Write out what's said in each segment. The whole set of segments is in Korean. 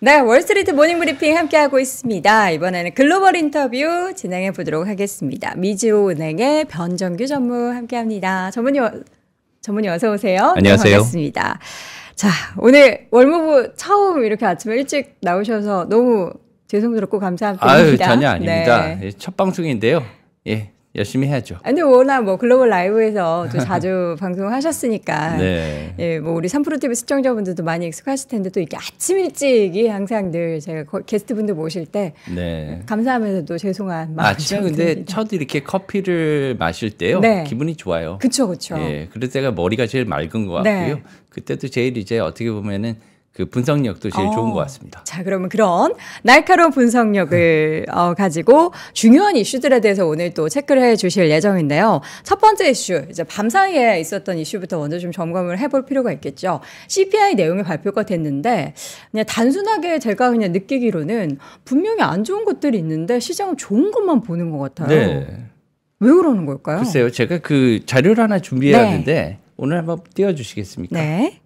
네, 월스트리트 모닝 브리핑 함께하고 있습니다. 이번에는 글로벌 인터뷰 진행해 보도록 하겠습니다. 미지오 은행의 변정규 전무 함께합니다. 전무님, 전무님 어서 오세요. 안녕하세요. 반갑습니다. 자, 오늘 월무부 처음 이렇게 아침에 일찍 나오셔서 너무 죄송스럽고 감사합니다. 아유, 전혀 아닙니다. 네. 예, 첫 방송인데요. 예, 열심히 해야죠. 아, 근데 워낙 뭐 글로벌 라이브에서 또 자주 방송하셨으니까 네. 예, 뭐 우리 3프로 TV 시청자분들도 많이 익숙하실 텐데 또 이렇게 아침 일찍이 항상 늘 제가 게스트분들 모실 때 네. 감사하면서도 죄송한 마음. 아침 근데 첫 이렇게 커피를 마실 때요. 네. 기분이 좋아요. 그렇죠. 그렇죠. 예. 그럴 때가 머리가 제일 맑은 것 네. 같고요. 그때도 제일 이제 어떻게 보면은 그 분석력도 제일 어, 좋은 것 같습니다. 자, 그러면 그런 날카로운 분석력을 네. 어, 가지고 중요한 이슈들에 대해서 오늘 또 체크를 해 주실 예정인데요. 첫 번째 이슈, 이제 밤 사이에 있었던 이슈부터 먼저 좀 점검을 해 볼 필요가 있겠죠. CPI 내용이 발표가 됐는데, 그냥 단순하게 제가 그냥 느끼기로는 분명히 안 좋은 것들이 있는데 시장은 좋은 것만 보는 것 같아요. 네. 왜 그러는 걸까요? 글쎄요, 제가 그 자료를 하나 준비해왔는데 네. 야 오늘 한번 띄워주시겠습니까? 네.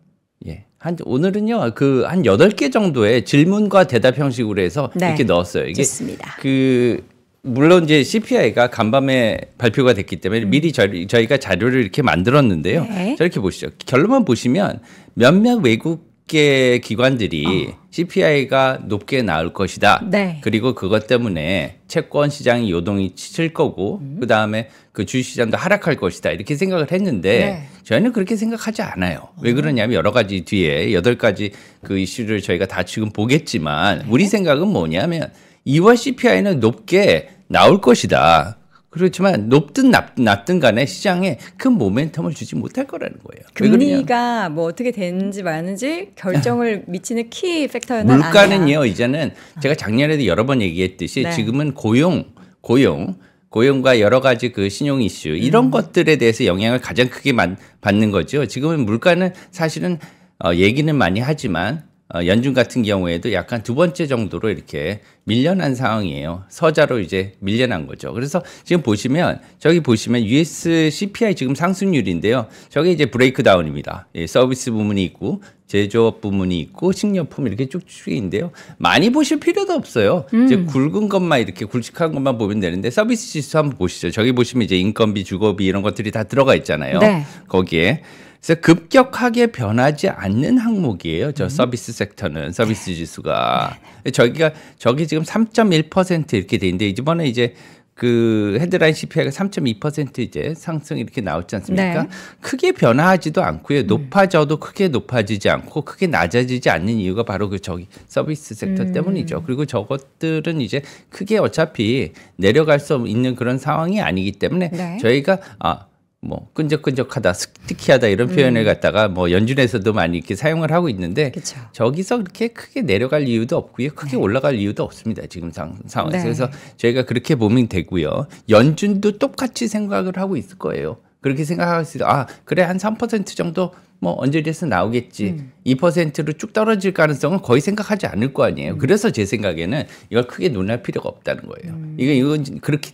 예. 한 오늘은요 그한 여덟 개 정도의 질문과 대답 형식으로 해서 네. 이렇게 넣었어요. 이게 좋습니다. 그 물론 이제 CPI가 간밤에 발표가 됐기 때문에 음. 미리 저희, 저희가 자료를 이렇게 만들었는데요. 네. 저렇게 보시죠. 결론만 보시면 몇몇 외국 개 기관들이 어. CPI가 높게 나올 것이다. 네. 그리고 그것 때문에 채권 시장이 요동이 치칠 거고 음. 그다음에 그 주식시장도 하락할 것이다. 이렇게 생각을 했는데 네. 저희는 그렇게 생각하지 않아요. 어. 왜 그러냐면 여러 가지 뒤에 여덟 가지 그 이슈를 저희가 다 지금 보겠지만 네. 우리 생각은 뭐냐면 2월 CPI는 높게 나올 것이다. 그렇지만 높든 낮든 간에 시장에 큰 그 모멘텀을 주지 못할 거라는 거예요. 금리가 뭐 어떻게 되는지 마는지 결정을 미치는 키 팩터는 물가는요. 아니야. 이제는 제가 작년에도 여러 번 얘기했듯이 네. 지금은 고용, 고용 고용과 여러 가지 그 신용 이슈 이런 음. 것들에 대해서 영향을 가장 크게 받는 거죠. 지금은 물가는 사실은 어, 얘기는 많이 하지만 어, 연준 같은 경우에도 약간 두 번째 정도로 이렇게 밀려난 상황이에요. 서자로 이제 밀려난 거죠. 그래서 지금 보시면 저기 보시면 US CPI 지금 상승률인데요. 저게 이제 브레이크 다운입니다. 예, 서비스 부문이 있고 제조업 부문이 있고 식료품 이렇게 쭉쭉인데요. 많이 보실 필요도 없어요. 음. 이제 굵은 것만 이렇게 굵직한 것만 보면 되는데 서비스 지수 한번 보시죠. 저기 보시면 이제 인건비, 주거비 이런 것들이 다 들어가 있잖아요. 네. 거기에 그래서 급격하게 변하지 않는 항목이에요. 저 음. 서비스 섹터는 서비스 네. 지수가 네. 저기가 저기 지금 3.1% 이렇게 돼 있는데 이번에 이제 그 헤드라인 CPI가 3.2% 이제 상승 이렇게 나오지 않습니까? 네. 크게 변화하지도 않고요. 음. 높아져도 크게 높아지지 않고 크게 낮아지지 않는 이유가 바로 그 저기 서비스 섹터 음. 때문이죠. 그리고 저것들은 이제 크게 어차피 내려갈 수 있는 그런 상황이 아니기 때문에 네. 저희가 아뭐 끈적끈적하다, 스티키하다 이런 음. 표현을 갖다가 뭐 연준에서도 많이 이렇게 사용을 하고 있는데 그쵸. 저기서 그렇게 크게 내려갈 이유도 없고요, 크게 네. 올라갈 이유도 없습니다 지금 상, 황에서 네. 그래서 저희가 그렇게 보면 되고요. 연준도 똑같이 생각을 하고 있을 거예요. 그렇게 생각할수있아 그래 한 3% 정도 뭐언제돼서 나오겠지 음. 2%로 쭉 떨어질 가능성은 거의 생각하지 않을 거 아니에요. 음. 그래서 제 생각에는 이걸 크게 논할 필요가 없다는 거예요. 음. 이거 이건 그렇게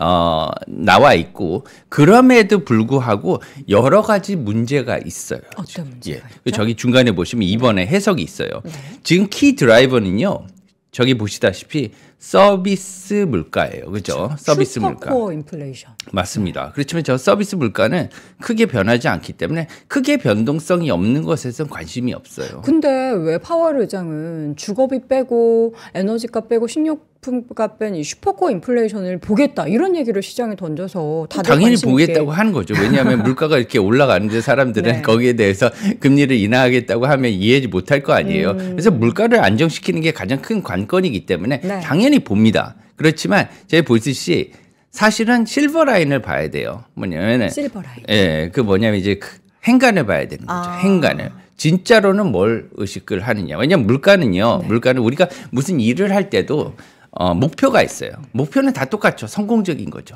어, 나와 있고 그럼에도 불구하고 여러 가지 문제가 있어요. 어떤 문제 예. 있죠? 저기 중간에 보시면 이번에 해석이 있어요. 네. 지금 키 드라이버는요. 저기 보시다시피 서비스 물가예요. 그죠? 렇 서비스 물가. 코어 인플레이션. 맞습니다. 그렇지만 저 서비스 물가는 크게 변하지 않기 때문에 크게 변동성이 없는 것에선 관심이 없어요. 근데 왜 파월 의장은 주거비 빼고 에너지값 빼고 식료품값뺀이 슈퍼코어 인플레이션을 보겠다 이런 얘기를 시장에 던져서 다들 당연히 보겠다고 하는 거죠. 왜냐하면 물가가 이렇게 올라가는데 사람들은 네. 거기에 대해서 금리를 인하하겠다고 하면 이해하지 못할 거 아니에요. 음. 그래서 물가를 안정시키는 게 가장 큰 관건이기 때문에 네. 당연히 당연히 봅니다. 그렇지만 제가 보듯이 사실은 실버 라인을 봐야 돼요. 뭐냐면은 실버 라인. 예, 그 뭐냐면 이제 그 행간을 봐야 되는 거죠. 아. 행간을. 진짜로는 뭘 의식을 하느냐. 왜냐면 물가는요. 네. 물가는 우리가 무슨 일을 할 때도 어, 목표가 있어요. 목표는 다 똑같죠. 성공적인 거죠.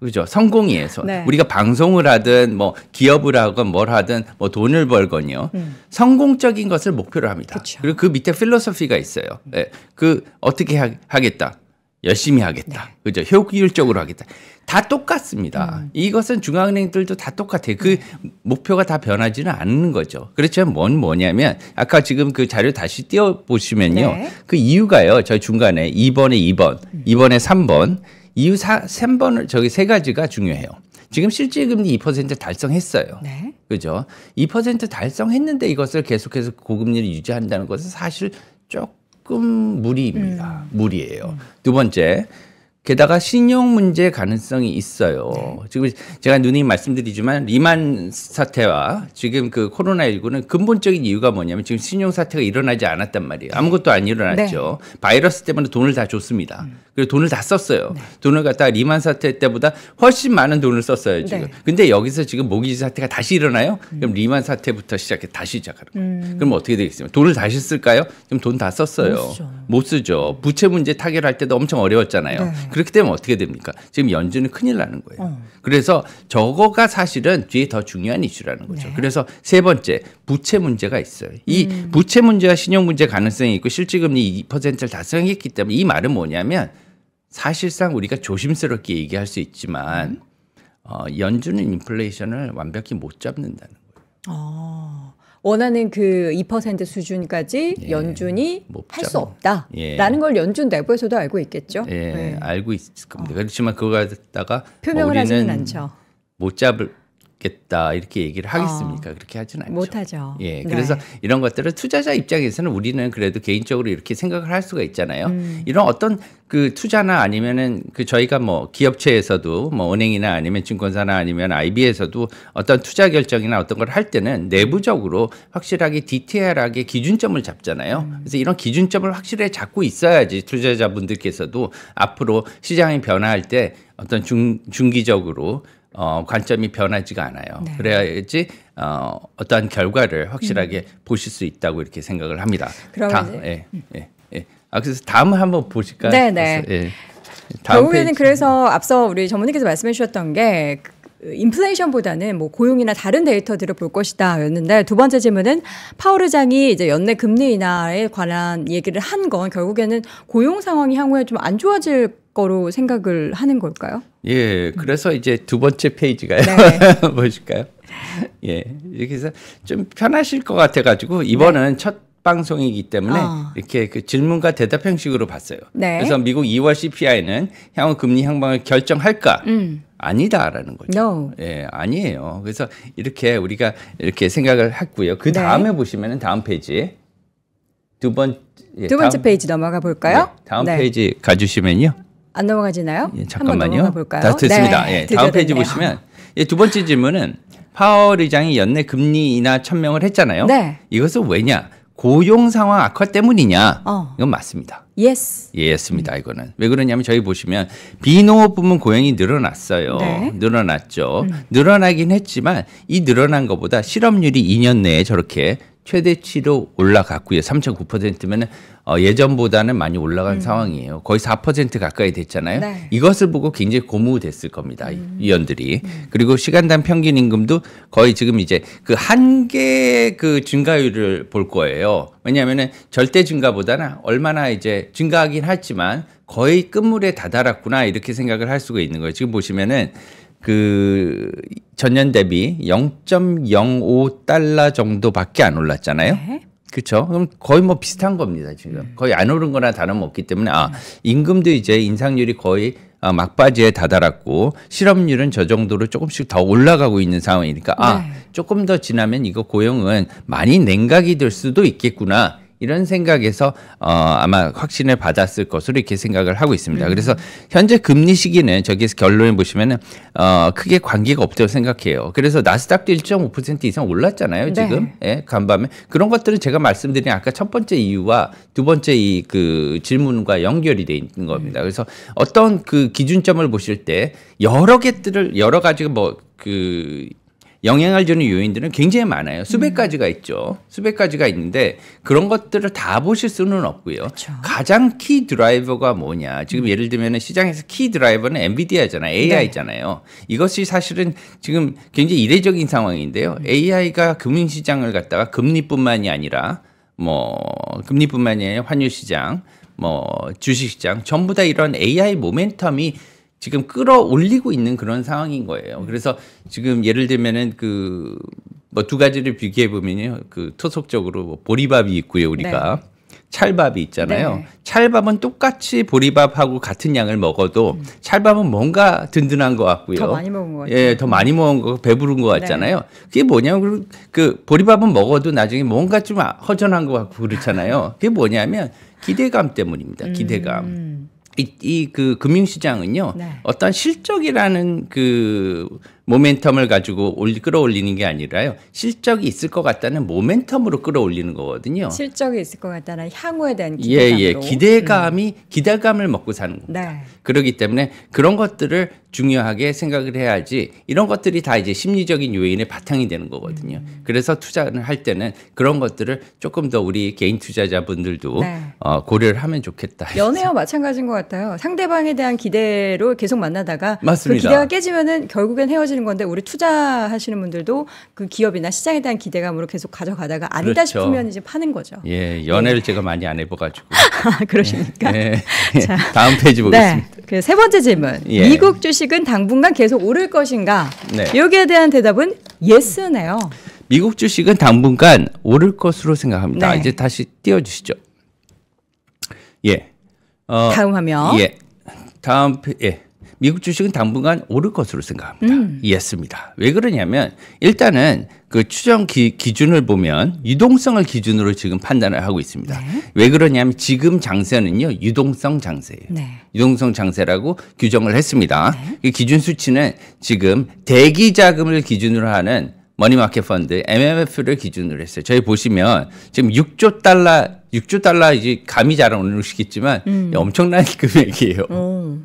그죠성공이에서 네. 우리가 방송을 하든 뭐 기업을 하건 뭘 하든 뭐 돈을 벌건요. 음. 성공적인 것을 목표로 합니다. 그쵸. 그리고 그 밑에 필로소피가 있어요. 네. 그 어떻게 하, 하겠다. 열심히 하겠다. 네. 그죠? 효율적으로 하겠다. 다 똑같습니다. 음. 이것은 중앙은행들도 다 똑같아요. 그 음. 목표가 다 변하지는 않는 거죠. 그렇지만 뭔 뭐냐면 아까 지금 그 자료 다시 띄워 보시면요. 네. 그 이유가요. 저희 중간에 2번에 2번, 음. 2번에 3번, 이유 4, 3번을 저기 세 가지가 중요해요. 지금 실질 금리 2% 달성했어요. 네. 그죠? 2% 달성했는데 이것을 계속해서 고금리를 유지한다는 것은 사실 조금 조금 무리입니다. 음. 무리예요. 두 번째, 게다가 신용 문제 가능성이 있어요. 네. 지금 제가 누님이 말씀드리지만 리만 사태와 지금 그 코로나19는 근본적인 이유가 뭐냐면 지금 신용 사태가 일어나지 않았단 말이에요. 네. 아무것도 안 일어났죠. 네. 바이러스 때문에 돈을 다 줬습니다. 음. 그리고 돈을 다 썼어요. 네. 돈을 갖다가 리만 사태 때보다 훨씬 많은 돈을 썼어요, 네. 지금. 네. 근데 여기서 지금 모기지 사태가 다시 일어나요? 음. 그럼 리만 사태부터 시작해 다시 시작하는 거예요. 음. 그럼 어떻게 되겠습니까? 돈을 다시 쓸까요? 그럼 돈 다 썼어요. 못 쓰죠. 못 쓰죠. 부채 문제 타결할 때도 엄청 어려웠잖아요. 그렇게 되면 어떻게 됩니까? 지금 연준은 큰일 나는 거예요. 어. 그래서 저거가 사실은 뒤에 더 중요한 이슈라는 거죠. 네. 그래서 세 번째 부채 문제가 있어요. 이 음. 부채 문제와 신용 문제 가능성이 있고 실질금리 2%를 달성했기 때문에 이 말은 뭐냐면 사실상 우리가 조심스럽게 얘기할 수 있지만 음. 어, 연준은 인플레이션을 완벽히 못 잡는다는 거예요. 어. 원하는 그 2% 수준까지 예, 연준이 할 수 없다라는 예. 걸 연준 내부에서도 알고 있겠죠. 예, 네. 알고 있을 겁니다. 어. 그렇지만 그거 갖다가 표명을 하지는 않죠. 못 잡을 겠다 이렇게 얘기를 어, 하겠습니까? 어, 그렇게 하진 않죠. 못하죠. 예, 그래서 네. 이런 것들을 투자자 입장에서는 우리는 그래도 개인적으로 이렇게 생각을 할 수가 있잖아요. 음. 이런 어떤 그 투자나 아니면은 그 저희가 뭐 기업체에서도 뭐 은행이나 아니면 증권사나 아니면 IB에서도 어떤 투자 결정이나 어떤 걸 할 때는 내부적으로 확실하게 디테일하게 기준점을 잡잖아요. 음. 그래서 이런 기준점을 확실히 잡고 있어야지 투자자분들께서도 앞으로 시장이 변화할 때 어떤 중, 중기적으로 어, 관점이 변하지가 않아요. 네. 그래야지 어, 어떠한 결과를 확실하게 음. 보실 수 있다고 이렇게 생각을 합니다. 그럼 다, 예, 음. 예, 예. 아, 그래서 다음 한번 보실까요? 네, 네. 예. 결국에는 페이지. 그래서 앞서 우리 전문님께서 말씀해 주셨던 게 그 인플레이션보다는 뭐 고용이나 다른 데이터들을 볼 것이다였는데 두 번째 질문은 파월 의장이 이제 연내 금리 인하에 관한 얘기를 한 건 결국에는 고용 상황이 향후에 좀 안 좋아질 거로 생각을 하는 걸까요? 예, 음. 그래서 이제 두 번째 페이지가요. 네. 보실까요? 예, 이렇게 해서 좀 편하실 것 같아가지고 이번은 네. 첫 방송이기 때문에 어. 이렇게 그 질문과 대답 형식으로 봤어요. 네. 그래서 미국 2월 CPI는 향후 금리 향방을 결정할까? 음. 아니다라는 거죠. No. 예, 아니에요. 그래서 이렇게 우리가 이렇게 생각을 했고요. 그 네. 다음에 네. 보시면은 다음 페이지 두 번, 예, 두 번째 다음, 페이지 넘어가 볼까요? 네, 다음 네. 페이지 가주시면요. 안 넘어가지나요? 예, 잠깐만요. 다 됐습니다. 네. 예, 다음 페이지 보시면 예, 두 번째 질문은 파월 의장이 연내 금리 인하 천명을 했잖아요. 네. 이것은 왜냐? 고용 상황 악화 때문이냐? 어. 이건 맞습니다. yes. 예스입니다. 이거는 왜 그러냐면 저희 보시면 비농업 부문 고용이 늘어났어요. 네. 늘어났죠. 음. 늘어나긴 했지만 이 늘어난 것보다 실업률이 2년 내에 저렇게 최대치로 올라갔고요. 3.9%면은 어, 예전보다는 많이 올라간 음. 상황이에요. 거의 4% 가까이 됐잖아요. 네. 이것을 보고 굉장히 고무됐을 겁니다. 음. 위원들이. 음. 그리고 시간당 평균 임금도 거의 지금 이제 그 한계 그 증가율을 볼 거예요. 왜냐하면 절대 증가보다는 얼마나 이제 증가하긴 하지만 거의 끝물에 다다랐구나 이렇게 생각을 할 수가 있는 거예요. 지금 보시면은 그 전년 대비 0.05 달러 정도밖에 안 올랐잖아요. 그렇죠. 그럼 거의 뭐 비슷한 겁니다. 지금 네. 거의 안 오른 거나 다름없기 때문에 아 임금도 이제 인상률이 거의 어, 막바지에 다다랐고 실업률은 저 정도로 조금씩 더 올라가고 있는 상황이니까 아 네. 조금 더 지나면 이거 고용은 많이 냉각이 될 수도 있겠구나. 이런 생각에서 어, 아마 확신을 받았을 것으로 이렇게 생각을 하고 있습니다. 그래서 현재 금리 시기는 저기에서 결론을 보시면은 어, 크게 관계가 없다고 생각해요. 그래서 나스닥도 1.5% 이상 올랐잖아요. 네. 지금 네. 예, 간밤에 그런 것들은 제가 말씀드린 아까 첫 번째 이유와 두 번째 이 그 질문과 연결이 돼 있는 겁니다. 그래서 어떤 그 기준점을 보실 때 여러 개들을 여러 가지 뭐그 영향을 주는 요인들은 굉장히 많아요. 수백 음. 가지가 있죠. 수백 가지가 있는데 그런 것들을 다 보실 수는 없고요. 그렇 가장 키 드라이버가 뭐냐. 지금 음. 예를 들면 시장에서 키 드라이버는 엔비디아잖아요. AI잖아요. 네. 이것이 사실은 지금 굉장히 이례적인 상황인데요. AI가 음. 금융시장을 갖다가 금리뿐만이 아니라 뭐 금리뿐만이 아니라 환율시장 뭐 주식시장 전부 다 이런 AI 모멘텀이 지금 끌어올리고 있는 그런 상황인 거예요. 네. 그래서 지금 예를 들면은 그뭐 두 가지를 비교해 보면요, 그 토속적으로 뭐 보리밥이 있고요, 우리가. 네. 찰밥이 있잖아요. 네. 찰밥은 똑같이 보리밥하고 같은 양을 먹어도 음. 찰밥은 뭔가 든든한 것 같고요. 더 많이 먹은 것 같아요. 예, 더 많이 먹은 거 배부른 것 같잖아요. 네. 그게 뭐냐면 그, 그 보리밥은 먹어도 나중에 뭔가 좀 허전한 것 같고 그렇잖아요. 그게 뭐냐면 기대감 때문입니다. 기대감. 음. 이그 이 그 금융시장은요 네. 어떤 실적이라는 그 모멘텀을 가지고 올리 끌어올리는 게 아니라요 실적이 있을 것 같다는 모멘텀으로 끌어올리는 거거든요. 실적이 있을 것 같다는 향후에 대한 기대감으로. 예, 예. 기대감이 음. 기대감을 먹고 사는 겁니다. 네. 그러기 때문에 그런 것들을 중요하게 생각을 해야 지 이런 것들이 다 이제 심리적인 요인의 바탕이 되는 거거든요. 음. 그래서 투자를 할 때는 그런 것들을 조금 더 우리 개인 투자자분들도 네. 어, 고려를 하면 좋겠다. 연애와 마찬가지인 것 같아요. 상대방에 대한 기대로 계속 만나다가 그 맞습니다. 그 기대가 깨지면은 결국엔 헤어지는 건데 우리 투자하시는 분들도 그 기업이나 시장에 대한 기대감으로 계속 가져가다가 아니다 그렇죠. 싶으면 이제 파는 거죠. 예, 연애를 네. 제가 많이 안 해봐가지고. 아, 그러십니까 예. 예. 자 다음 페이지 네. 보겠습니다. 네. 그 그세 번째 질문. 예. 미국 주식 주식은 당분간 계속 오를 것인가? 네. 여기에 대한 대답은 예스네요. 미국 주식은 당분간 오를 것으로 생각합니다. 네. 이제 다시 띄워 주시죠. 예. 어, 다음 화면. 예. 다음 예. 미국 주식은 당분간 오를 것으로 생각합니다. 음. 이해했습니다. 왜 그러냐면 일단은 그 추정 기, 준을 보면 유동성을 기준으로 지금 판단을 하고 있습니다. 네. 왜 그러냐면 지금 장세는요 유동성 장세예요. 네. 유동성 장세라고 규정을 했습니다. 네. 그 기준 수치는 지금 대기 자금을 기준으로 하는 머니마켓 펀드 MMF를 기준으로 했어요. 저희 보시면 지금 6조 달러 6조 달러 이제 감이 잘 안 오시겠지만 음. 엄청난 금액이에요. 오.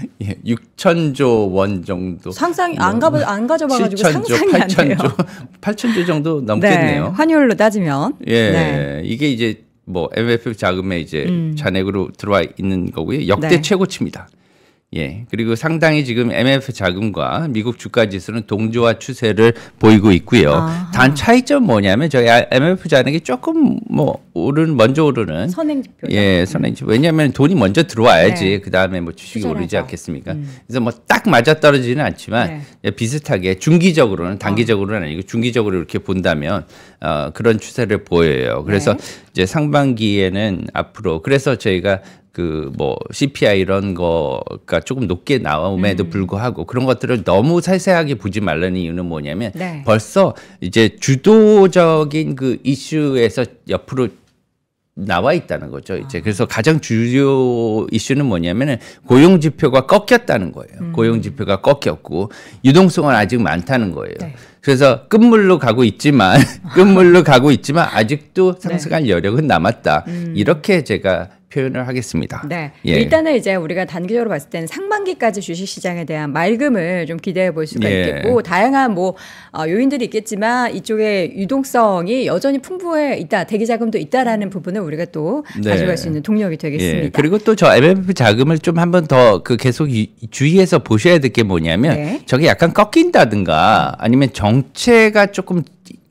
예, 6천조 원 정도. 상상이 뭐, 안가안 가져봐 가지고 상상이 8천조, 안 돼요. 8천조 정도 넘겠네요. 네, 환율로 따지면. 예. 네. 이게 이제 뭐 MFF 자금에 이제 음. 잔액으로 들어와 있는 거고요. 역대 네. 최고치입니다. 예. 그리고 상당히 지금 MF 자금과 미국 주가 지수는 동조화 추세를 보이고 있고요. 아하. 단 차이점 뭐냐면 저희 MF 아, 자금이 조금 뭐 오른 먼저 오르는 선행 지표 예, 선행 지표. 왜냐하면 돈이 먼저 들어와야지 네. 그 다음에 뭐 주식이 투자하자. 오르지 않겠습니까? 음. 그래서 뭐 딱 맞아 떨어지는 않지만 네. 비슷하게 중기적으로는 어. 단기적으로는 아니고 중기적으로 이렇게 본다면 어, 그런 추세를 보여요. 그래서 네. 이제 상반기에는 앞으로 그래서 저희가 그 뭐 CPI 이런 거가 조금 높게 나옴에도 음. 불구하고 그런 것들을 너무 세세하게 보지 말라는 이유는 뭐냐면 네. 벌써 이제 주도적인 그 이슈에서 옆으로 나와 있다는 거죠. 이제 아. 그래서 가장 주요 이슈는 뭐냐면은 고용 지표가 꺾였다는 거예요. 음. 고용 지표가 꺾였고 유동성은 아직 많다는 거예요. 네. 그래서 끝물로 가고 있지만 끝물로 가고 있지만 아직도 네. 상승할 여력은 남았다. 음. 이렇게 제가 표현을 하겠습니다. 네. 예. 일단은 이제 우리가 단기적으로 봤을 때는 상반기까지 주식 시장에 대한 맑음을 좀 기대해 볼 수가 예. 있겠고 다양한 뭐 어, 요인들이 있겠지만 이쪽에 유동성이 여전히 풍부해 있다. 대기 자금도 있다라는 부분을 우리가 또 네. 가져갈 수 있는 동력이 되겠습니다. 예. 그리고 또 저 MMF 자금을 좀 한번 더 그 계속 유, 주의해서 보셔야 될 게 뭐냐면 네. 저게 약간 꺾인다든가 아니면 정체가 조금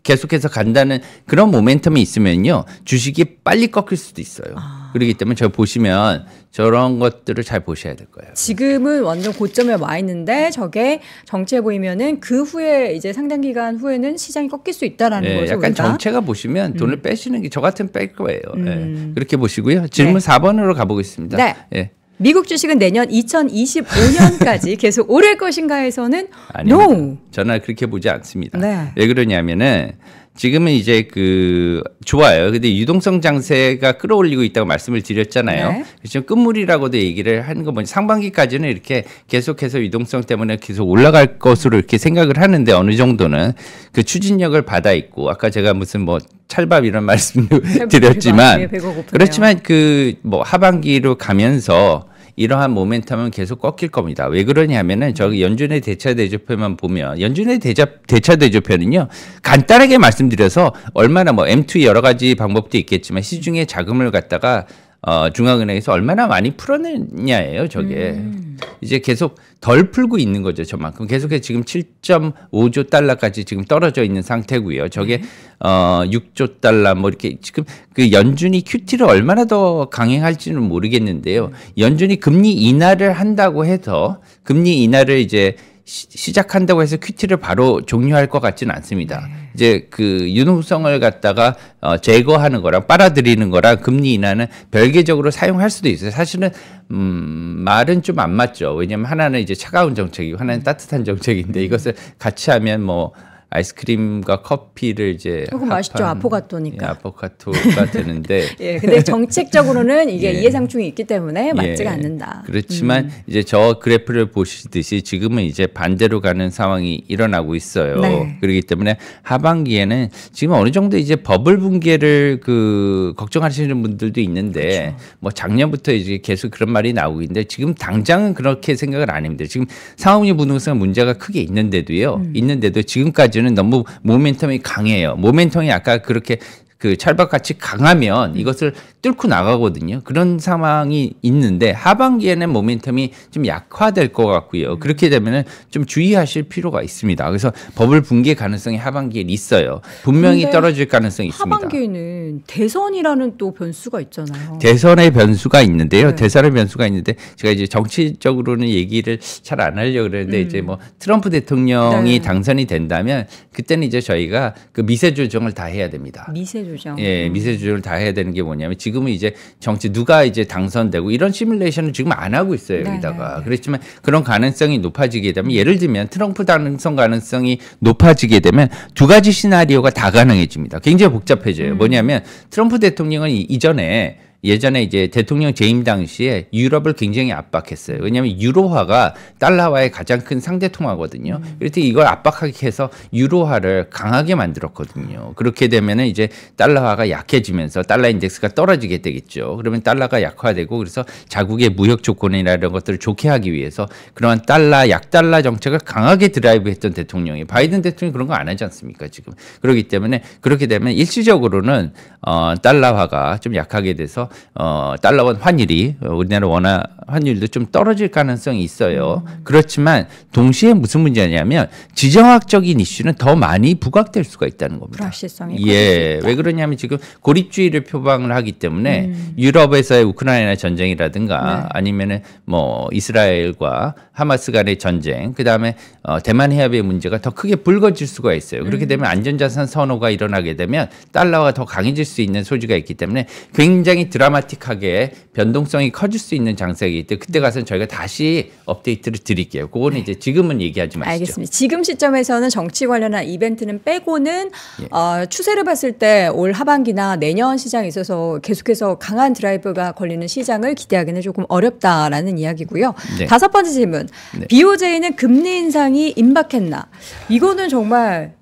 계속해서 간다는 그런 모멘텀이 있으면요 주식이 빨리 꺾일 수도 있어요. 아. 그러기 때문에 저 보시면 저런 것들을 잘 보셔야 될 거예요. 지금은 완전 고점에 와 있는데 저게 정체 보이면은 그 후에 이제 상당 기간 후에는 시장이 꺾일 수 있다라는 네, 거죠. 약간 우리가? 정체가 보시면 음. 돈을 빼시는 게 저 같은 뺄 거예요. 네, 음. 네, 그렇게 보시고요. 질문 네. 4번으로 가보겠습니다. 네. 네. 미국 주식은 내년 2025년까지 계속 오를 것인가에서는 아닙니다. No. 저는 그렇게 보지 않습니다. 네. 왜 그러냐면은 지금은 이제 그 좋아요. 근데 유동성 장세가 끌어올리고 있다고 말씀을 드렸잖아요. 네. 지금 끝물이라고도 얘기를 하는 거 보니 상반기까지는 이렇게 계속해서 유동성 때문에 계속 올라갈 것으로 이렇게 생각을 하는데 어느 정도는 그 추진력을 받아 있고 아까 제가 무슨 뭐 찰밥 이런 말씀도 드렸지만 예, 그렇지만 그 뭐 하반기로 가면서 이러한 모멘텀은 계속 꺾일 겁니다. 왜 그러냐면은 저 연준의 대차 대조표만 보면 연준의 대자, 대차 대조표는요 간단하게 말씀드려서 얼마나 뭐 M2 여러 가지 방법도 있겠지만 시중에 자금을 갖다가 어, 중앙은행에서 얼마나 많이 풀어냈냐예요, 저게. 음. 이제 계속 덜 풀고 있는 거죠, 저만큼. 계속해서 지금 7.5조 달러까지 지금 떨어져 있는 상태고요. 저게 네. 어, 6조 달러 뭐 이렇게 지금 그 연준이 큐티를 얼마나 더 강행할지는 모르겠는데요. 음. 연준이 금리 인하를 한다고 해서 금리 인하를 이제 시, 시 작한다고 해서 큐티를 바로 종료할 것 같지는 않습니다. 네. 이제 그 유능성을 갖다가 어, 제거하는 거랑 빨아들이는 거랑 금리 인하는 별개적으로 사용할 수도 있어요. 사실은 음, 말은 좀 안 맞죠. 왜냐하면 하나는 이제 차가운 정책이고 하나는 따뜻한 정책인데 음. 이것을 같이 하면 뭐 아이스크림과 커피를 이제 조금 맛있죠 아포가토니까 예, 아포가토가 되는데 예 근데 정책적으로는 이게 예. 이해상충이 있기 때문에 예. 맞지가 예. 않는다 그렇지만 음. 이제 저 그래프를 보시듯이 지금은 이제 반대로 가는 상황이 일어나고 있어요 네. 그렇기 때문에 하반기에는 지금 어느 정도 이제 버블 붕괴를 그 걱정하시는 분들도 있는데 그렇죠. 뭐 작년부터 이제 계속 그런 말이 나오고 있는데 지금 당장은 그렇게 생각을 안 합니다 지금 상업유 부동성 문제가 크게 있는데도요 음. 있는데도 지금까지는 선수 너무 모멘텀이 강해요. 모멘텀이 아까 그렇게 그 찰박같이 강하면 음. 이것을 뚫고 나가거든요. 그런 상황이 있는데 하반기에는 모멘텀이 좀 약화될 것 같고요. 음. 그렇게 되면은 좀 주의하실 필요가 있습니다. 그래서 버블 붕괴 가능성이 하반기에 있어요. 분명히 떨어질 가능성이 있습니다. 하반기에는 대선이라는 또 변수가 있잖아요. 대선의 변수가 있는데요. 네. 대선의 변수가 있는데 제가 이제 정치적으로는 얘기를 잘 안 하려고 그랬는데 음. 이제 뭐 트럼프 대통령이 네. 당선이 된다면 그때는 이제 저희가 그 미세 조정을 다 해야 됩니다. 미세 조정. 조정. 예, 음. 미세 조정을 다 해야 되는 게 뭐냐면 지금은 이제 정치 누가 이제 당선되고 이런 시뮬레이션을 지금 안 하고 있어요 네, 여기다가. 네네. 네. 그렇지만 그런 가능성이 높아지게 되면 예를 들면 트럼프 당선 가능성이 높아지게 되면 두 가지 시나리오가 다 가능해집니다. 굉장히 복잡해져요. 음. 뭐냐면 트럼프 대통령은 이전에 예전에 이제 대통령 재임 당시에 유럽을 굉장히 압박했어요. 왜냐하면 유로화가 달러와의 가장 큰 상대 통화거든요. 음. 그래서 이걸 압박하게 해서 유로화를 강하게 만들었거든요. 그렇게 되면 이제 달러화가 약해지면서 달러 인덱스가 떨어지게 되겠죠. 그러면 달러가 약화되고 그래서 자국의 무역 조건이나 이런 것들을 좋게 하기 위해서 그러한 달러 약달러 정책을 강하게 드라이브했던 대통령이 바이든 대통령이 그런 거 안 하지 않습니까 지금? 그렇기 때문에 그렇게 되면 일시적으로는 어, 달러화가 좀 약하게 돼서 어, 달러원 환율이 어, 우리나라 원화 환율도 좀 떨어질 가능성이 있어요. 그렇지만 동시에 무슨 문제냐면 지정학적인 이슈는 더 많이 부각될 수가 있다는 겁니다. 불확실성이 예, 왜 그러냐면 지금 고립주의를 표방을 하기 때문에 음. 유럽에서의 우크라이나 전쟁이라든가 네. 아니면은 뭐 이스라엘과 하마스 간의 전쟁, 그 다음에 어, 대만 해협의 문제가 더 크게 불거질 수가 있어요. 그렇게 음. 되면 안전자산 선호가 일어나게 되면 달러가 더 강해질 수 있는 소지가 있기 때문에 굉장히 드라 드라마틱하게 변동성이 커질 수 있는 장세기때 그때 가서는 저희가 다시 업데이트를 드릴게요. 그거는 네. 이제 지금은 얘기하지 마시죠. 알겠습니다. 지금 시점에서는 정치 관련한 이벤트는 빼고는 예. 어, 추세를 봤을 때 올 하반기나 내년 시장에 있어서 계속해서 강한 드라이브가 걸리는 시장을 기대하기는 조금 어렵다라는 이야기고요. 네. 다섯 번째 질문. 네. BOJ는 금리 인상이 임박했나? 이거는 정말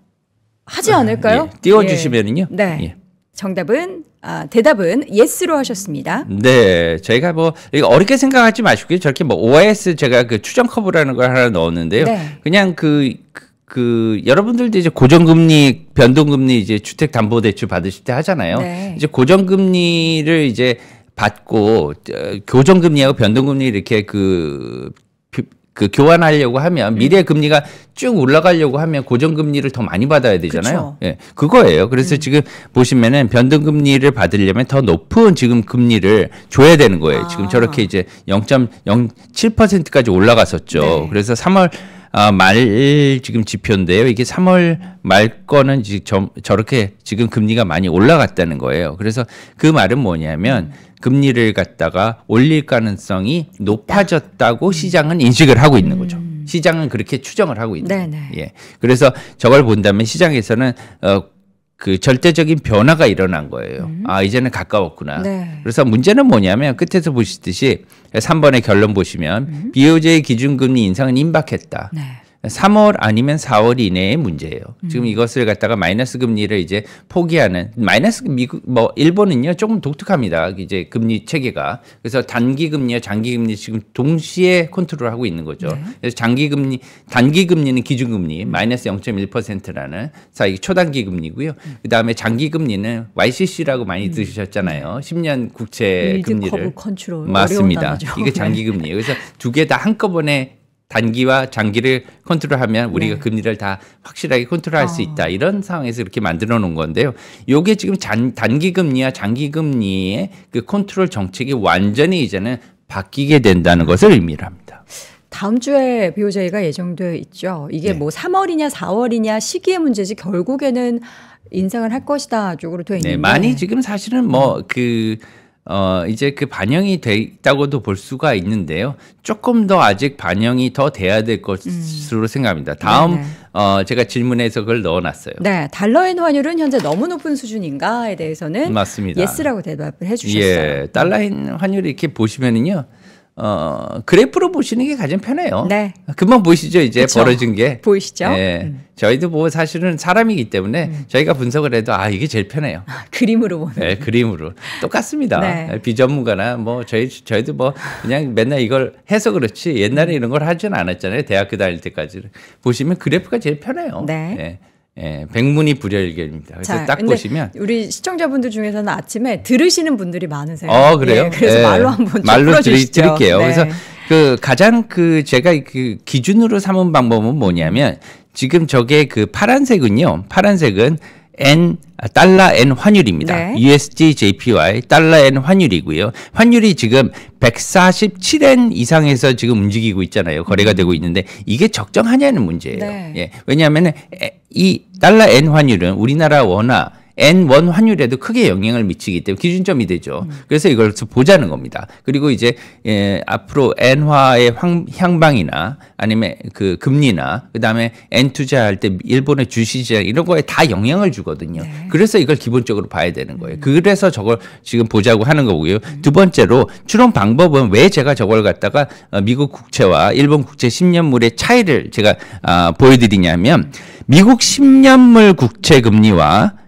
하지 아, 않을까요? 예. 띄워주시면은요. 네. 예. 정답은 아, 대답은 예스로 하셨습니다. 네, 저희가 뭐 어렵게 생각하지 마시고요. 저렇게 뭐 OS 제가 그 추정 커브라는 걸 하나 넣었는데요. 네. 그냥 그, 그, 그 여러분들도 이제 고정금리, 변동금리 이제 주택담보대출 받으실 때 하잖아요. 네. 이제 고정금리를 이제 받고 어, 교정금리하고 변동금리 이렇게 그그 교환하려고 하면 예. 미래 금리가 쭉 올라가려고 하면 고정 금리를 더 많이 받아야 되잖아요. 그쵸. 그렇죠. 예. 그거예요. 그래서 음. 지금 보시면은 변동 금리를 받으려면 더 높은 지금 금리를 줘야 되는 거예요. 아. 지금 저렇게 이제 0.07%까지 올라갔었죠. 네. 그래서 3월 아, 말 지금 지표인데요. 이게 3월 말 거는 지 저렇게 지금 금리가 많이 올라갔다는 거예요. 그래서 그 말은 뭐냐면 음. 금리를 갖다가 올릴 가능성이 높아졌다고 시장은 인식을 하고 있는 거죠. 음. 시장은 그렇게 추정을 하고 있는 거예 예. 그래서 저걸 본다면 시장에서는 어, 그 절대적인 변화가 일어난 거예요. 음. 아, 이제는 가까웠구나. 네. 그래서 문제는 뭐냐면 끝에서 보시듯이 3번의 결론 보시면 음. BOJ 기준금리 인상은 임박했다. 네. 3월 아니면 4월 이내의 문제예요. 음. 지금 이것을 갖다가 마이너스 금리를 이제 포기하는 마이너스 미국 그 뭐 일본은요 조금 독특합니다. 이제 금리 체계가 그래서 단기 금리와 장기 금리 지금 동시에 컨트롤하고 있는 거죠. 네. 그래서 장기 금리 단기 금리는 기준 금리 음. 마이너스 0.1%라는 자 이게 초단기 금리고요. 음. 그다음에 장기 금리는 YCC라고 많이 음. 들으셨잖아요. 10년 국채 금리를 맞습니다. 이게 장기 네. 금리예요. 그래서 두 개 다 한꺼번에 단기와 장기를 컨트롤하면 우리가 네. 금리를 다 확실하게 컨트롤할 아. 수 어. 있다 이런 상황에서 이렇게 만들어 놓은 건데요. 요게 지금 잔, 단기 금리와 장기 금리의 그 컨트롤 정책이 완전히 이제는 바뀌게 된다는 것을 의미합니다. 다음 주에 BOJ가 예정되어 있죠. 이게 네. 뭐 3월이냐 4월이냐 시기의 문제지 결국에는 인상을 할 것이다 쪽으로 되어 네, 있는데. 네, 많이 지금 사실은 뭐그 어, 이제 그 반영이 돼 있다고도 볼 수가 있는데요. 조금 더 아직 반영이 더 돼야 될 것으로 음. 생각합니다. 다음 네네. 네. 어, 제가 질문해서 그걸 넣어놨어요. 네, 달러엔 환율은 현재 너무 높은 수준인가에 대해서는 맞습니다. 예스라고 대답을 해주셨어요. 예, 달러엔 음. 환율 이렇게 보시면은요. 어, 그래프로 보시는 게 가장 편해요. 네. 금방 보이시죠? 이제 그쵸? 벌어진 게. 보이시죠? 예. 음. 저희도 뭐 사실은 사람이기 때문에 음. 저희가 분석을 해도 아, 이게 제일 편해요. 아, 그림으로 보는. 네, 그림으로. 똑같습니다. 네. 네. 비전문가나 뭐 저희, 저희도 뭐 그냥 맨날 이걸 해서 그렇지 옛날에 음. 이런 걸 하진 않았잖아요. 대학교 다닐 때까지는. 보시면 그래프가 제일 편해요. 네. 예. 예, 백문이 불여일견입니다. 그래서 자, 딱 보시면 우리 시청자분들 중에서는 아침에 들으시는 분들이 많으세요. 어, 그래요? 예, 그래서 예, 말로 한번 말로 드리, 드릴게요. 네. 그래서 그 가장 그 제가 그 기준으로 삼은 방법은 뭐냐면 지금 저게 그 파란색은요. 파란색은 엔 아, 달러 엔 환율입니다. 네. USD e JPY 달러 엔 환율이고요. 환율이 지금 147엔 이상에서 지금 움직이고 있잖아요. 거래가 음. 되고 있는데 이게 적정하냐는 문제예요. 네. 예. 왜냐하면 이 달러 엔 환율은 우리나라 원화 N1 환율에도 크게 영향을 미치기 때문에 기준점이 되죠. 음. 그래서 이걸 보자는 겁니다. 그리고 이제 예, 앞으로 N화의 황, 향방이나 아니면 그 금리나 그다음에 N 투자할 때 일본의 주식시장 이런 거에 다 영향을 주거든요. 네. 그래서 이걸 기본적으로 봐야 되는 거예요. 음. 그래서 저걸 지금 보자고 하는 거고요. 음. 두 번째로 추론 방법은 왜 제가 저걸 갖다가 어, 미국 국채와 일본 국채 10년물의 차이를 제가 아, 보여드리냐면 미국 10년물 국채 금리와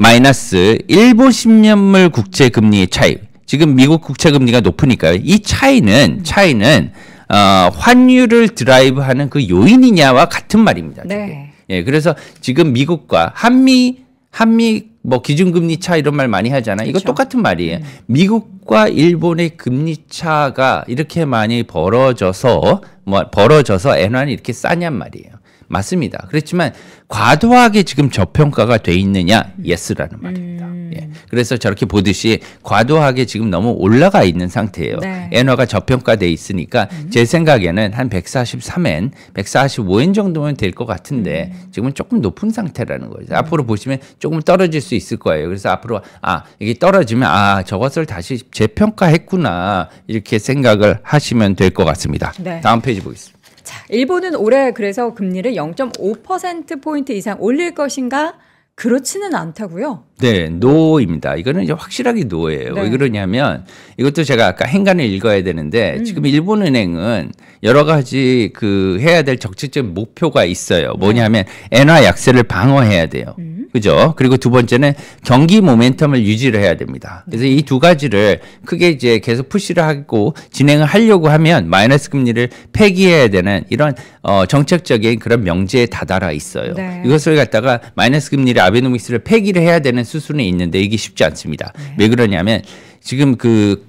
마이너스 일본 10년물 국채 금리의 차이. 지금 미국 국채 금리가 높으니까요. 이 차이는 차이는 어, 환율을 드라이브하는 그 요인이냐와 같은 말입니다. 네. 예, 그래서 지금 미국과 한미 한미 뭐 기준금리 차 이런 말 많이 하잖아. 그렇죠. 이거 똑같은 말이에요. 음. 미국과 일본의 금리 차가 이렇게 많이 벌어져서 뭐 벌어져서 엔환이 이렇게 싸냔 말이에요. 맞습니다. 그렇지만 과도하게 지금 저평가가 돼 있느냐? 예스라는 음. 말입니다. 예. 그래서 저렇게 보듯이 과도하게 지금 너무 올라가 있는 상태예요. 네. 엔화가 저평가돼 있으니까 음. 제 생각에는 한 143엔, 145엔 정도면 될 것 같은데 음. 지금은 조금 높은 상태라는 거죠. 음. 앞으로 보시면 조금 떨어질 수 있을 거예요. 그래서 앞으로 아 이게 떨어지면 아 저것을 다시 재평가했구나 이렇게 생각을 하시면 될 것 같습니다. 네. 다음 페이지 보겠습니다. 자, 일본은 올해 그래서 금리를 0.5%포인트 이상 올릴 것인가? 그렇지는 않다고요. 네, 노입니다. 이거는 이제 확실하게 노예요. 네. 왜 그러냐면 이것도 제가 아까 행간을 읽어야 되는데 음. 지금 일본은행은 여러 가지 그 해야 될 적극적 목표가 있어요. 네. 뭐냐면 엔화 약세를 방어해야 돼요. 음. 그죠? 그리고 두 번째는 경기 모멘텀을 유지를 해야 됩니다. 네. 그래서 이 두 가지를 크게 이제 계속 푸시를 하고 진행을 하려고 하면 마이너스 금리를 폐기해야 되는 이런 어 정책적인 그런 명제에 다다라 있어요. 네. 이것을 갖다가 마이너스 금리를 아베노믹스를 폐기를 해야 되는 수순에 있는데 이게 쉽지 않습니다. 네. 왜 그러냐면 지금 그,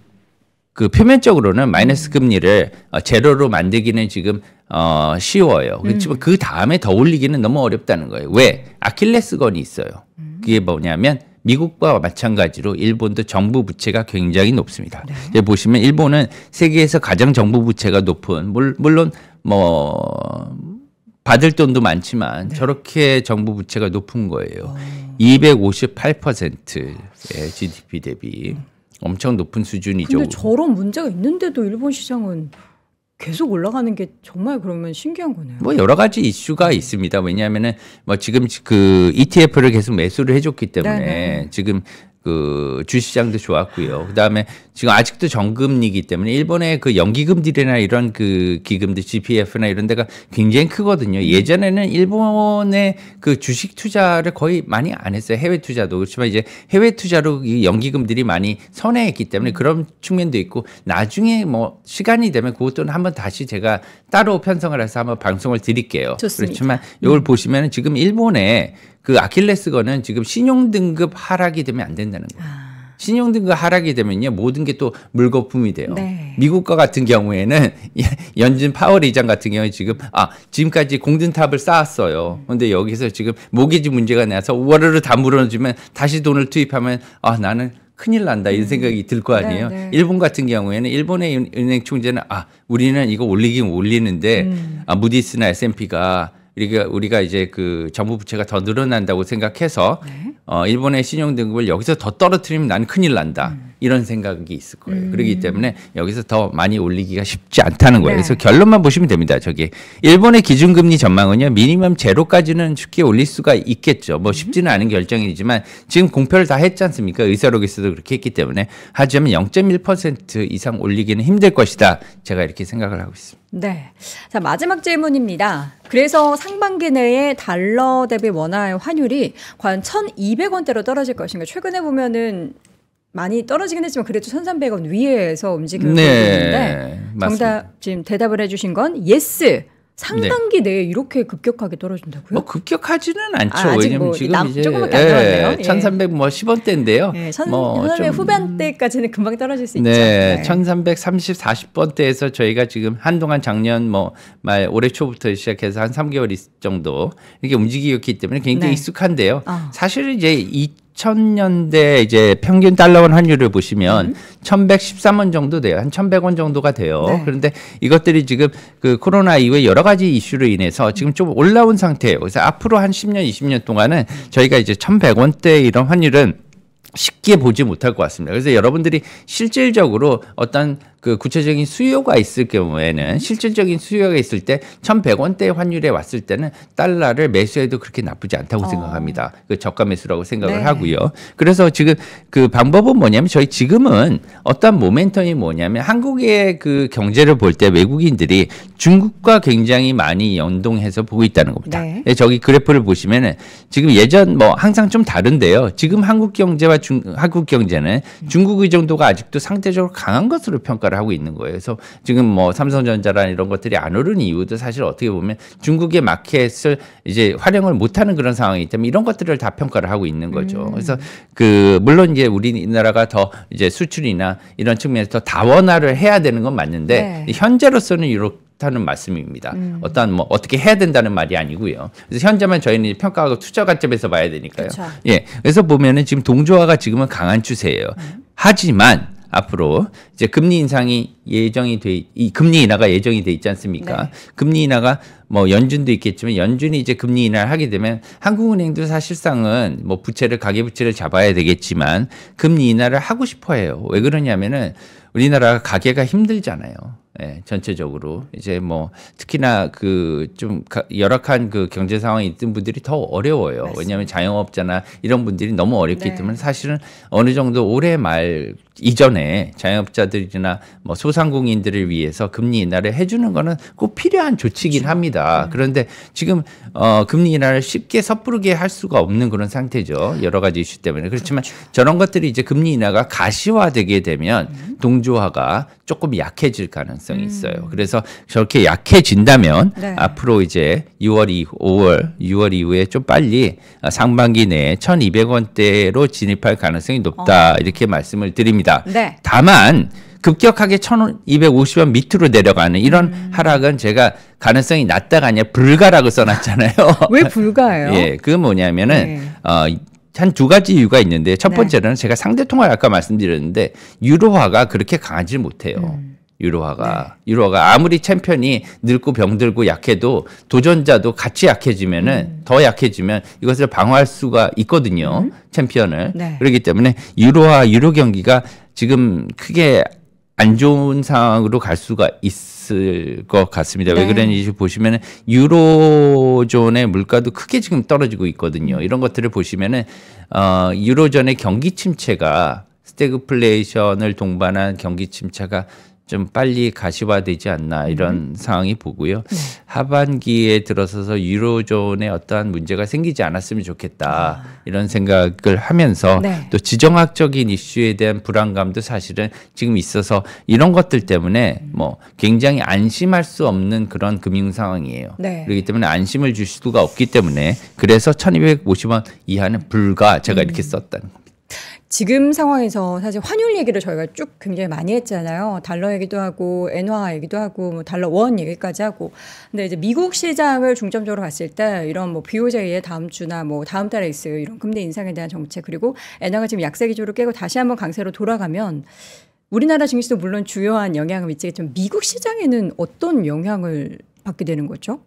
그 표면적으로는 마이너스 음. 금리를 어, 제로로 만들기는 지금 어, 쉬워요. 음. 그렇지만 음. 그 다음에 더 올리기는 너무 어렵다는 거예요. 왜? 아킬레스건이 있어요. 음. 그게 뭐냐면 미국과 마찬가지로 일본도 정부 부채가 굉장히 높습니다. 네. 여기 보시면 일본은 세계에서 가장 정부 부채가 높은 물, 물론 뭐 받을 돈도 많지만 네. 저렇게 정부 부채가 높은 거예요. 오. 258% 예, GDP 대비 음. 엄청 높은 수준이죠. 근데 저런 문제가 있는데도 일본 시장은 계속 올라가는 게 정말 그러면 신기한 거네요. 뭐 여러 가지 이슈가 음. 있습니다. 왜냐하면은 뭐 지금 그 ETF를 계속 매수를 해줬기 때문에 네네. 네. 지금 그 주시장도 좋았고요. 그다음에 지금 아직도 정금리기 때문에 일본의 그 연기금들이나 이런 그 기금들 GPF나 이런 데가 굉장히 크거든요. 음. 예전에는 일본의 그 주식 투자를 거의 많이 안 했어요. 해외 투자도 그렇지만 이제 해외 투자로 이 연기금들이 많이 선회했기 때문에 음. 그런 측면도 있고 나중에 뭐 시간이 되면 그것도 한번 다시 제가 따로 편성을 해서 한번 방송을 드릴게요. 좋습니다. 그렇지만 이걸 음. 보시면 지금 일본의 그 아킬레스건은 지금 신용 등급 하락이 되면 안 된다는 거예요. 아. 신용등급 하락이 되면요 모든 게 또 물거품이 돼요. 네. 미국과 같은 경우에는 연준 파월 의장 같은 경우에 지금 아 지금까지 공든탑을 쌓았어요. 근데 여기서 지금 모기지 문제가 나서 워르르 다 물어주면 다시 돈을 투입하면 아 나는 큰일 난다 이런 음. 생각이 들 거 아니에요. 네, 네. 일본 같은 경우에는 일본의 은행 총재는 아 우리는 이거 올리긴 올리는데 음. 아, 무디스나 S&P가 우리가 우리가 이제 그 정부 부채가 더 늘어난다고 생각해서 네. 어, 일본의 신용등급을 여기서 더 떨어뜨리면 난 큰일 난다. 음. 이런 생각이 있을 거예요. 음. 그렇기 때문에 여기서 더 많이 올리기가 쉽지 않다는 거예요. 네. 그래서 결론만 보시면 됩니다. 저기 일본의 기준금리 전망은요. 미니멈 제로까지는 쉽게 올릴 수가 있겠죠. 뭐 쉽지는 않은 결정이지만 지금 공표를 다 했지 않습니까? 의사록에서도 그렇게 했기 때문에 하지만 0.1% 이상 올리기는 힘들 것이다. 제가 이렇게 생각을 하고 있습니다. 네. 자, 마지막 질문입니다. 그래서 상반기 내에 달러 대비 원화의 환율이 과연 1,200원대로 떨어질 것인가? 최근에 보면은 많이 떨어지긴 했지만 그래도 1,300원 위에서 움직이고 네. 있는데 네, 정답 지금 대답을 해주신 건 예스. 상반기 네. 내에 이렇게 급격하게 떨어진다고요? 뭐 급격하지는 않죠. 아, 왜냐면 뭐 지금 남, 이제 조금밖에 안떨어네요 예, 1300 뭐 10원대인데요. 예, 뭐1300 예, 뭐 후반대까지는 금방 떨어질 수 네, 있죠. 네. 1330 40번대에서 저희가 지금 한동안 작년 뭐 말 올해 초부터 시작해서 한 3개월 정도 이렇게 움직이었기 때문에 굉장히 네. 익숙한데요. 어. 사실은 이제 이 2000년대 이제 평균 달러원 환율을 보시면 음. 1113원 정도 돼요. 한 1100원 정도가 돼요. 네. 그런데 이것들이 지금 그 코로나 이후에 여러 가지 이슈로 인해서 음. 지금 좀 올라온 상태예요. 그래서 앞으로 한 10년, 20년 동안은 저희가 이제 1100원대 이런 환율은 쉽게 보지 못할 것 같습니다. 그래서 여러분들이 실질적으로 어떤 그 구체적인 수요가 있을 경우에는 실질적인 수요가 있을 때 1,100원대 환율에 왔을 때는 달러를 매수해도 그렇게 나쁘지 않다고 어. 생각합니다. 그 저가 매수라고 생각을 네. 하고요. 그래서 지금 그 방법은 뭐냐면 저희 지금은 어떤 모멘텀이 뭐냐면 한국의 그 경제를 볼 때 외국인들이 중국과 굉장히 많이 연동해서 보고 있다는 겁니다. 네. 네. 저기 그래프를 보시면은 지금 예전 뭐 항상 좀 다른데요. 지금 한국 경제와 중, 한국 경제는 중국 의정도가 아직도 상대적으로 강한 것으로 평가 역할을 하고 있는 거예요. 그래서 지금 뭐 삼성전자란 이런 것들이 안 오른 이유도 사실 어떻게 보면 중국의 마켓을 이제 활용을 못하는 그런 상황이기 때문에 이런 것들을 다 평가를 하고 있는 거죠. 음. 그래서 그 물론 이제 우리나라가 더 이제 수출이나 이런 측면에서 더 다원화를 해야 되는 건 맞는데 네. 현재로서는 이렇게 하는 말씀입니다. 음. 어떤 뭐 어떻게 해야 된다는 말이 아니고요. 그래서 현재만 저희는 평가하고 투자 관점에서 봐야 되니까요. 그쵸. 그렇죠. 예, 그래서 보면은 지금 동조화가 지금은 강한 추세예요. 음. 하지만 앞으로 이제 금리 인상이 예정이 돼 이 금리 인하가 예정이 돼 있지 않습니까? 네. 금리 인하가 뭐 연준도 있겠지만 연준이 이제 금리 인하를 하게 되면 한국은행도 사실상은 뭐 부채를 가계 부채를 잡아야 되겠지만 금리 인하를 하고 싶어 해요. 왜 그러냐면은 우리나라가 가계가 힘들잖아요. 예, 네, 전체적으로 이제 뭐 특히나 그 좀 열악한 그 경제 상황이 있던 분들이 더 어려워요. 맞습니다. 왜냐하면 자영업자나 이런 분들이 너무 어렵기 네. 때문에 사실은 어느 정도 올해 말 이전에 자영업자들이나 뭐 소상공인들을 위해서 금리 인하를 해주는 거는 꼭 필요한 조치긴 그렇죠. 합니다. 네. 그런데 지금 어, 금리 인하를 쉽게 섣부르게 할 수가 없는 그런 상태죠. 여러 가지 이슈 때문에 그렇지만 그렇죠. 저런 것들이 이제 금리 인하가 가시화되게 되면 음. 동조화가 조금 약해질 가능성이 음. 있어요. 그래서 저렇게 약해진다면 네. 앞으로 이제 6월, 이 5월, 6월 이후에 좀 빨리 상반기 내에 1,200원대로 진입할 가능성이 높다 어. 이렇게 말씀을 드립니다. 있다. 네. 다만 급격하게 1,250원 밑으로 내려가는 이런 음. 하락은 제가 가능성이 낮다가 아니라 불가라고 써놨잖아요. 왜 불가예요? 예, 그 뭐냐면은 네. 어. 한두 가지 이유가 있는데 첫 네. 번째로는 네. 제가 상대 통화를 아까 말씀드렸는데 유로화가 그렇게 강하지 못해요. 음. 유로화가 네. 유로화가 아무리 챔피언이 늙고 병들고 약해도 도전자도 같이 약해지면은 음. 더 약해지면 이것을 방어할 수가 있거든요 음. 챔피언을 네. 그렇기 때문에 유로화 유로 경기가 지금 크게 안 좋은 상황으로 갈 수가 있을 것 같습니다. 네. 왜그는지 보시면 은 유로존의 물가도 크게 지금 떨어지고 있거든요. 이런 것들을 보시면은 어, 유로존의 경기 침체가 스태그플레이션을 동반한 경기 침체가 좀 빨리 가시화되지 않나 이런 음. 상황이 보고요. 네. 하반기에 들어서서 유로존에 어떠한 문제가 생기지 않았으면 좋겠다 아. 이런 생각을 하면서 네. 또 지정학적인 이슈에 대한 불안감도 사실은 지금 있어서 이런 것들 때문에 음. 뭐 굉장히 안심할 수 없는 그런 금융 상황이에요. 네. 그렇기 때문에 안심을 줄 수가 없기 때문에 그래서 천이백오십원 이하는 불가 제가 음. 이렇게 썼다는 겁니다. 지금 상황에서 사실 환율 얘기를 저희가 쭉 굉장히 많이 했잖아요. 달러 얘기도 하고 엔화 얘기도 하고 뭐 달러 원 얘기까지 하고. 근데 이제 미국 시장을 중점적으로 봤을 때 이런 뭐 BOJ의 다음 주나 뭐 다음 달에 있을 이런 금리 인상에 대한 정책 그리고 엔화가 지금 약세 기조로 깨고 다시 한번 강세로 돌아가면 우리나라 증시도 물론 주요한 영향을 미치겠지만 미국 시장에는 어떤 영향을 받게 되는 거죠?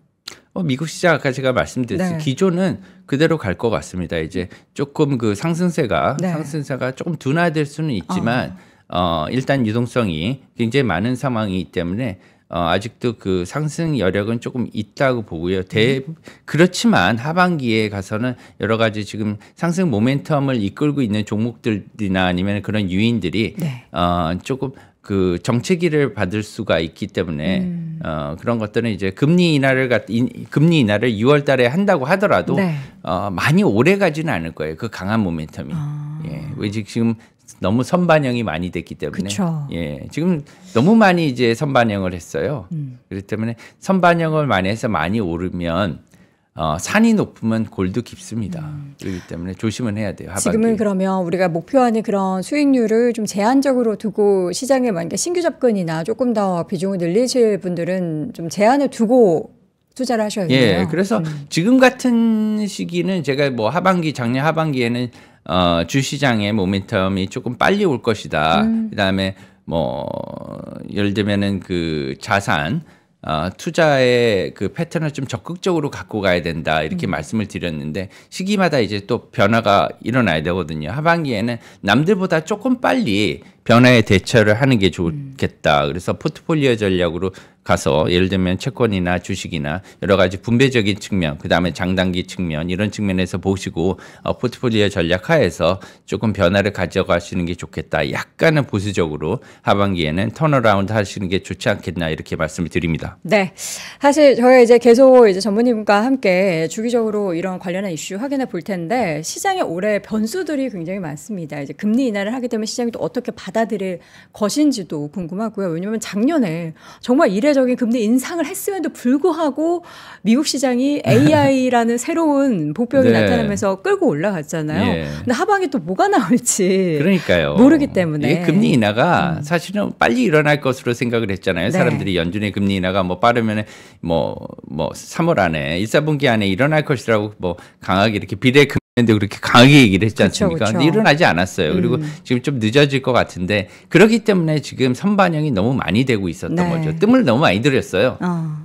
어, 미국 시장 아까 제가 말씀드렸듯이 네. 기조는 그대로 갈 것 같습니다. 이제 조금 그 상승세가 네. 상승세가 조금 둔화될 수는 있지만 어. 어. 일단 유동성이 굉장히 많은 상황이기 때문에 어, 아직도 그 상승 여력은 조금 있다고 보고요. 대 음. 그렇지만 하반기에 가서는 여러 가지 지금 상승 모멘텀을 이끌고 있는 종목들이나 아니면 그런 유인들이 네. 어, 조금 그 정체기를 받을 수가 있기 때문에 음. 어, 그런 것들은 이제 금리 인하를 갖 금리 인하를 6월달에 한다고 하더라도 네. 어, 많이 오래 가지는 않을 거예요. 그 강한 모멘텀이. 아. 예, 왜 지금 너무 선반영이 많이 됐기 때문에 그쵸. 예 지금 너무 많이 이제 선반영을 했어요. 음. 그렇기 때문에 선반영을 많이 해서 많이 오르면 어, 산이 높으면 골도 깊습니다. 음. 그렇기 때문에 조심은 해야 돼요. 하반기. 지금은 그러면 우리가 목표하는 그런 수익률을 좀 제한적으로 두고 시장에 만약 신규 접근이나 조금 더 비중을 늘리실 분들은 좀 제한을 두고 투자를 하셔야돼요 예, 그래서 음. 지금 같은 시기는 제가 뭐 하반기 작년 하반기에는 어, 주시장의 모멘텀이 조금 빨리 올 것이다. 음. 그다음에 뭐 예를 들면은 그 자산 어, 투자의 그 패턴을 좀 적극적으로 갖고 가야 된다 이렇게 음. 말씀을 드렸는데 시기마다 이제 또 변화가 일어나야 되거든요. 하반기에는 남들보다 조금 빨리 변화에 대처를 하는 게 좋겠다. 음. 그래서 포트폴리오 전략으로 가서 예를 들면 채권이나 주식이나 여러 가지 분배적인 측면, 그 다음에 장단기 측면 이런 측면에서 보시고 어, 포트폴리오 전략하에서 조금 변화를 가져가시는 게 좋겠다. 약간은 보수적으로 하반기에는 턴어라운드 하시는 게 좋지 않겠나 이렇게 말씀을 드립니다. 네, 사실 저희 이제 계속 이제 전문님과 함께 주기적으로 이런 관련한 이슈 확인해 볼 텐데 시장에 올해 변수들이 굉장히 많습니다. 이제 금리 인하를 하게 되면 시장이 또 어떻게 받 받아들일 것인지도 궁금하고요. 왜냐하면 작년에 정말 이례적인 금리 인상을 했음에도 불구하고 미국 시장이 AI라는 새로운 복병이 네. 나타나면서 끌고 올라갔잖아요. 네. 근데 하방에 또 뭐가 나올지 그러니까요. 모르기 때문에 금리 인하가 음. 사실은 빨리 일어날 것으로 생각을 했잖아요. 네. 사람들이 연준의 금리 인하가 뭐 빠르면 뭐뭐 뭐 3월 뭐 안에 1, 4분기 안에 일어날 것이라고 뭐 강하게 이렇게 비대금 근데 그렇게 강하게 얘기를 했지 않습니까? 그쵸, 그쵸. 일어나지 않았어요. 음. 그리고 지금 좀 늦어질 것 같은데 그렇기 때문에 지금 선반영이 너무 많이 되고 있었던 네. 거죠. 뜸을 너무 많이 들였어요. 어.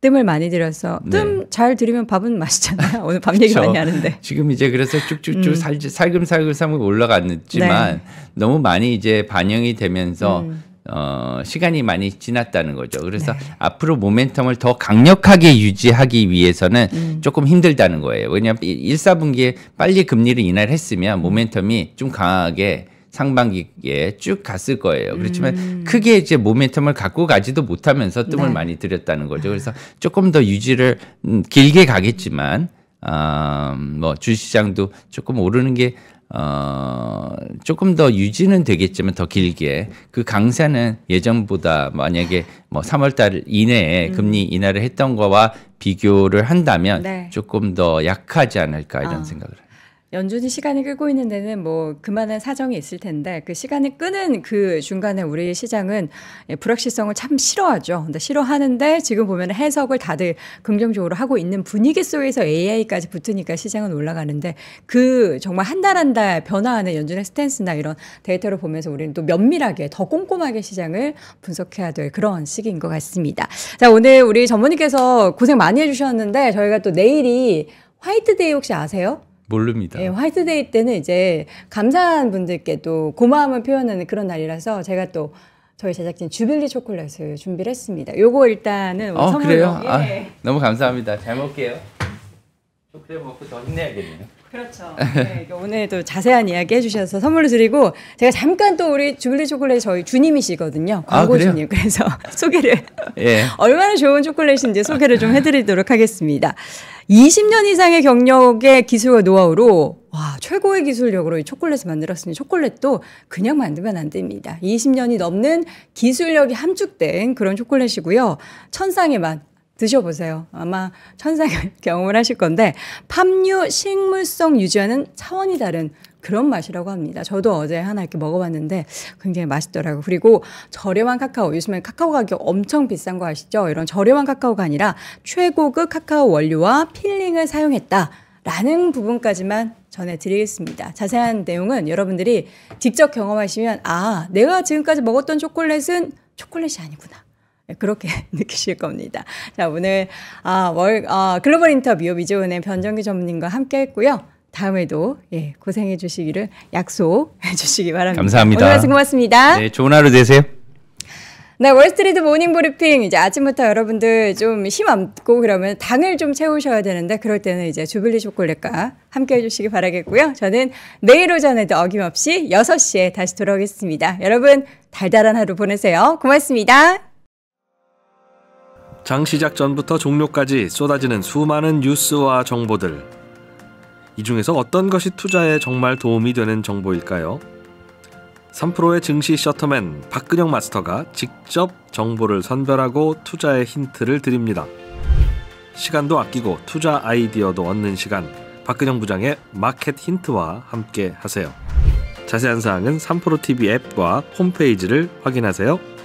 뜸을 많이 들여서 뜸잘 네. 들이면 밥은 맛있잖아요. 오늘 밥 얘기 많이 하는데. 지금 이제 그래서 쭉쭉쭉 음. 살, 살금살금 살금 올라갔지만 네. 너무 많이 이제 반영이 되면서 음. 어, 시간이 많이 지났다는 거죠. 그래서 네. 앞으로 모멘텀을 더 강력하게 유지하기 위해서는 음. 조금 힘들다는 거예요. 왜냐하면 1, 4분기에 빨리 금리를 인하를 했으면 음. 모멘텀이 좀 강하게 상반기에 쭉 갔을 거예요. 그렇지만 음. 크게 이제 모멘텀을 갖고 가지도 못하면서 뜸을 네. 많이 들였다는 거죠. 아. 그래서 조금 더 유지를 음, 길게 가겠지만, 어, 뭐 주시장도 조금 오르는 게 어, 조금 더 유지는 되겠지만 더 길게 그 강세는 예전보다 만약에 뭐 3월달 이내에 음. 금리 인하를 했던 거와 비교를 한다면 네. 조금 더 약하지 않을까 이런 아. 생각을 해요. 연준이 시간을 끌고 있는 데는 뭐 그만한 사정이 있을 텐데 그 시간을 끄는 그 중간에 우리 시장은 예, 불확실성을 참 싫어하죠. 근데 싫어하는데 지금 보면 해석을 다들 긍정적으로 하고 있는 분위기 속에서 AI까지 붙으니까 시장은 올라가는데 그 정말 한 달 한 달 변화하는 연준의 스탠스나 이런 데이터를 보면서 우리는 또 면밀하게 더 꼼꼼하게 시장을 분석해야 될 그런 시기인 것 같습니다. 자 오늘 우리 전문의께서 고생 많이 해주셨는데 저희가 또 내일이 화이트데이 혹시 아세요? 모릅니다. 예, 화이트데이 때는 이제 감사한 분들께도 고마움을 표현하는 그런 날이라서 제가 또 저희 제작진 주빌리 초콜릿을 준비를 했습니다. 요거 일단은 어, 선물로. 그래요? 예. 아, 너무 감사합니다. 잘 먹게요. 초콜릿 먹고 더 힘내야겠네요. 그렇죠. 네, 네. 오늘도 자세한 이야기 해주셔서 선물로 드리고 제가 잠깐 또 우리 주빌리 초콜릿 저희 주님이시거든요. 광고주님. 아, 그래서 소개를 예. 얼마나 좋은 초콜릿인지 소개를 좀 해드리도록 하겠습니다. 20년 이상의 경력의 기술과 노하우로 와, 최고의 기술력으로 이 초콜릿을 만들었으니 초콜릿도 그냥 만들면 안 됩니다. 20년이 넘는 기술력이 함축된 그런 초콜릿이고요. 천상의 맛 드셔보세요. 아마 천상의 경험을 하실 건데 팜유 식물성 유지와는 차원이 다른 그런 맛이라고 합니다. 저도 어제 하나 이렇게 먹어봤는데 굉장히 맛있더라고요. 그리고 저렴한 카카오, 요즘에 카카오 가격 엄청 비싼 거 아시죠? 이런 저렴한 카카오가 아니라 최고급 카카오 원료와 필링을 사용했다. 라는 부분까지만 전해드리겠습니다. 자세한 내용은 여러분들이 직접 경험하시면, 아, 내가 지금까지 먹었던 초콜릿은 초콜릿이 아니구나. 네, 그렇게 느끼실 겁니다. 자, 오늘, 아, 월, 아, 글로벌 인터뷰 미주은의 변정기 전문님과 함께 했고요. 다음에도 예, 고생해 주시기를 약속해 주시기 바랍니다. 감사합니다. 오늘 말씀 고맙습니다. 네, 좋은 하루 되세요. 네, 월스트리트 모닝 브리핑 이제 아침부터 여러분들 좀힘 없고 그러면 당을 좀 채우셔야 되는데 그럴 때는 이제 주빌리 초콜릿과 함께 해 주시기 바라겠고요. 저는 내일 오전에도 어김없이 6시에 다시 돌아오겠습니다. 여러분 달달한 하루 보내세요. 고맙습니다. 장 시작 전부터 종료까지 쏟아지는 수많은 뉴스와 정보들 이 중에서 어떤 것이 투자에 정말 도움이 되는 정보일까요? 3프로의 증시 셔터맨 박근영 마스터가 직접 정보를 선별하고 투자의 힌트를 드립니다. 시간도 아끼고 투자 아이디어도 얻는 시간 박근영 부장의 마켓 힌트와 함께 하세요. 자세한 사항은 3프로TV 앱과 홈페이지를 확인하세요.